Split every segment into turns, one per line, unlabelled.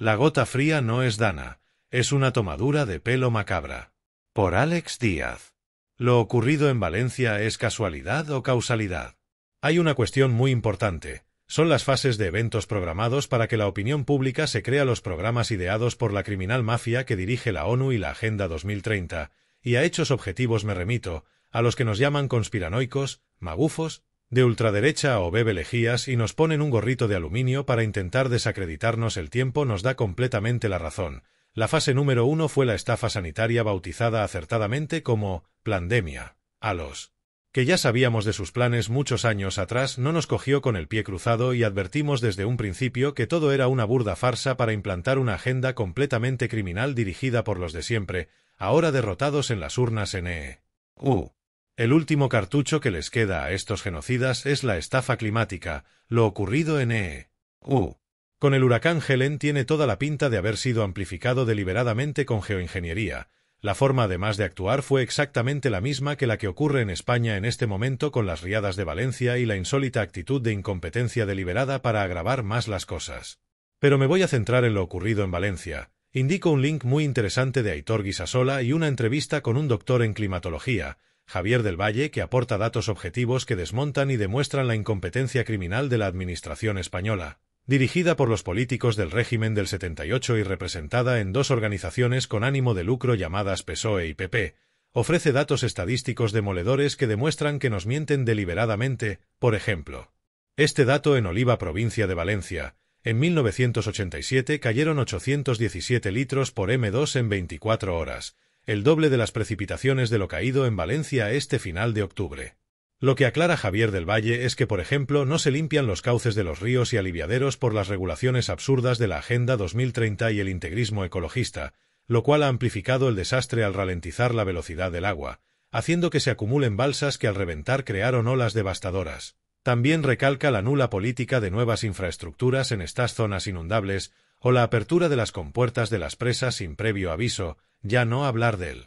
La gota fría no es dana, es una tomadura de pelo macabra. Por Alex Díaz. Lo ocurrido en Valencia es casualidad o causalidad. Hay una cuestión muy importante. Son las fases de eventos programados para que la opinión pública se crea los programas ideados por la criminal mafia que dirige la ONU y la Agenda 2030, y a hechos objetivos me remito, a los que nos llaman conspiranoicos, magufos, de ultraderecha o bebe lejías y nos ponen un gorrito de aluminio para intentar desacreditarnos el tiempo nos da completamente la razón. La fase número uno fue la estafa sanitaria bautizada acertadamente como Plandemia. A los que ya sabíamos de sus planes muchos años atrás no nos cogió con el pie cruzado y advertimos desde un principio que todo era una burda farsa para implantar una agenda completamente criminal dirigida por los de siempre, ahora derrotados en las urnas en e U. El último cartucho que les queda a estos genocidas es la estafa climática, lo ocurrido en E.U. Con el huracán Helen tiene toda la pinta de haber sido amplificado deliberadamente con geoingeniería. La forma además de actuar fue exactamente la misma que la que ocurre en España en este momento con las riadas de Valencia y la insólita actitud de incompetencia deliberada para agravar más las cosas. Pero me voy a centrar en lo ocurrido en Valencia. Indico un link muy interesante de Aitor Guisasola y una entrevista con un doctor en climatología, Javier del Valle, que aporta datos objetivos que desmontan y demuestran la incompetencia criminal de la Administración española, dirigida por los políticos del régimen del 78 y representada en dos organizaciones con ánimo de lucro llamadas PSOE y PP, ofrece datos estadísticos demoledores que demuestran que nos mienten deliberadamente, por ejemplo. Este dato en Oliva, provincia de Valencia, en 1987 cayeron 817 litros por M2 en 24 horas, el doble de las precipitaciones de lo caído en Valencia este final de octubre. Lo que aclara Javier del Valle es que, por ejemplo, no se limpian los cauces de los ríos y aliviaderos por las regulaciones absurdas de la Agenda 2030 y el integrismo ecologista, lo cual ha amplificado el desastre al ralentizar la velocidad del agua, haciendo que se acumulen balsas que al reventar crearon olas devastadoras. También recalca la nula política de nuevas infraestructuras en estas zonas inundables, o la apertura de las compuertas de las presas sin previo aviso, ya no hablar de él.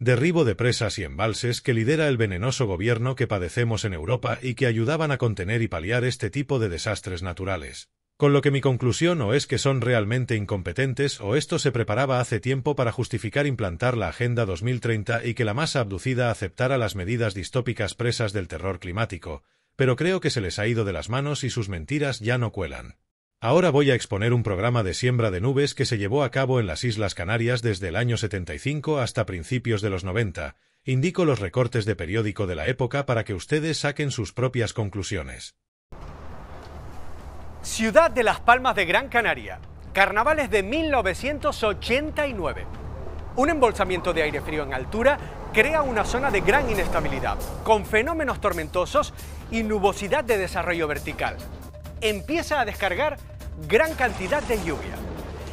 derribo de presas y embalses que lidera el venenoso gobierno que padecemos en Europa y que ayudaban a contener y paliar este tipo de desastres naturales. Con lo que mi conclusión o es que son realmente incompetentes o esto se preparaba hace tiempo para justificar implantar la Agenda 2030 y que la masa abducida aceptara las medidas distópicas presas del terror climático, pero creo que se les ha ido de las manos y sus mentiras ya no cuelan. Ahora voy a exponer un programa de siembra de nubes que se llevó a cabo en las Islas Canarias desde el año 75 hasta principios de los 90. Indico los recortes de periódico de la época para que ustedes saquen sus propias conclusiones.
Ciudad de las Palmas de Gran Canaria. Carnavales de 1989. Un embolsamiento de aire frío en altura crea una zona de gran inestabilidad, con fenómenos tormentosos y nubosidad de desarrollo vertical. Empieza a descargar gran cantidad de lluvia.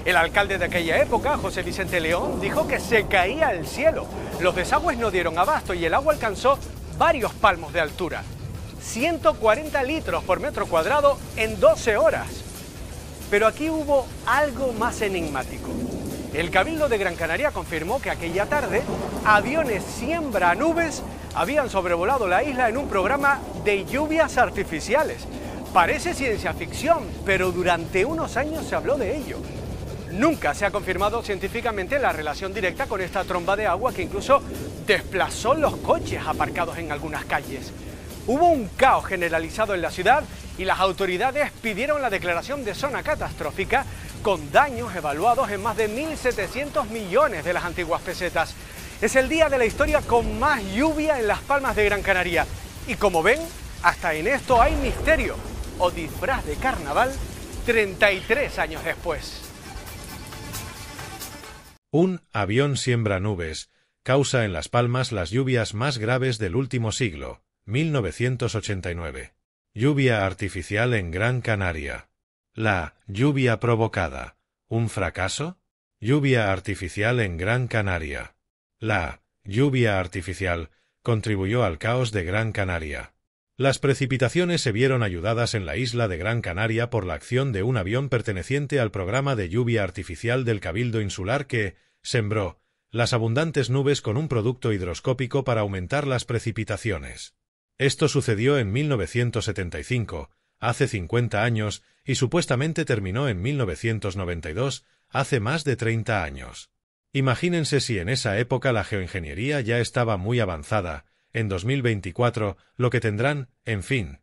El alcalde de aquella época, José Vicente León, dijo que se caía el cielo. Los desagües no dieron abasto y el agua alcanzó varios palmos de altura. 140 litros por metro cuadrado en 12 horas. Pero aquí hubo algo más enigmático. El Cabildo de Gran Canaria confirmó que aquella tarde aviones siembra nubes habían sobrevolado la isla en un programa de lluvias artificiales. Parece ciencia ficción, pero durante unos años se habló de ello. Nunca se ha confirmado científicamente la relación directa con esta tromba de agua que incluso desplazó los coches aparcados en algunas calles. Hubo un caos generalizado en la ciudad y las autoridades pidieron la declaración de zona catastrófica con daños evaluados en más de 1.700 millones de las antiguas pesetas. Es el día de la historia con más lluvia en las Palmas de Gran Canaria y como ven, hasta en esto hay misterio o disfraz de carnaval 33 años después.
Un avión siembra nubes causa en Las Palmas las lluvias más graves del último siglo, 1989. Lluvia artificial en Gran Canaria. La lluvia provocada. ¿Un fracaso? Lluvia artificial en Gran Canaria. La lluvia artificial contribuyó al caos de Gran Canaria. Las precipitaciones se vieron ayudadas en la isla de Gran Canaria por la acción de un avión perteneciente al programa de lluvia artificial del Cabildo Insular que sembró las abundantes nubes con un producto hidroscópico para aumentar las precipitaciones. Esto sucedió en 1975, hace 50 años, y supuestamente terminó en 1992, hace más de 30 años. Imagínense si en esa época la geoingeniería ya estaba muy avanzada, en 2024 lo que tendrán en fin.